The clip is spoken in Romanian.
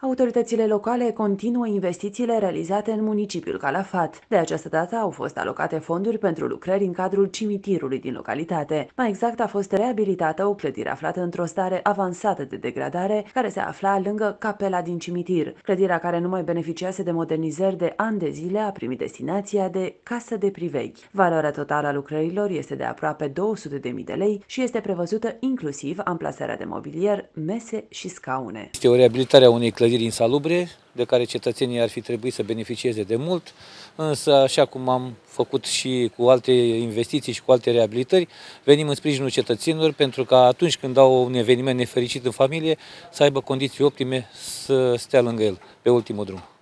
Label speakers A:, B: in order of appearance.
A: Autoritățile locale continuă investițiile realizate în municipiul Calafat. De această dată au fost alocate fonduri pentru lucrări în cadrul cimitirului din localitate. Mai exact a fost reabilitată o clădire aflată într-o stare avansată de degradare care se afla lângă capela din cimitir. Clădirea care nu mai beneficiase de modernizări de ani de zile a primit destinația de casă de priveghi. Valoarea totală a lucrărilor este de aproape 200.000 de lei și este prevăzută inclusiv amplasarea de mobilier, mese și scaune.
B: Este o reabilitare a unei clădiri clădiri insalubre, de care cetățenii ar fi trebuit să beneficieze de mult, însă, așa cum am făcut și cu alte investiții și cu alte reabilitări, venim în sprijinul cetățenilor pentru că atunci când au un eveniment nefericit în familie, să aibă condiții optime să stea lângă el, pe ultimul drum.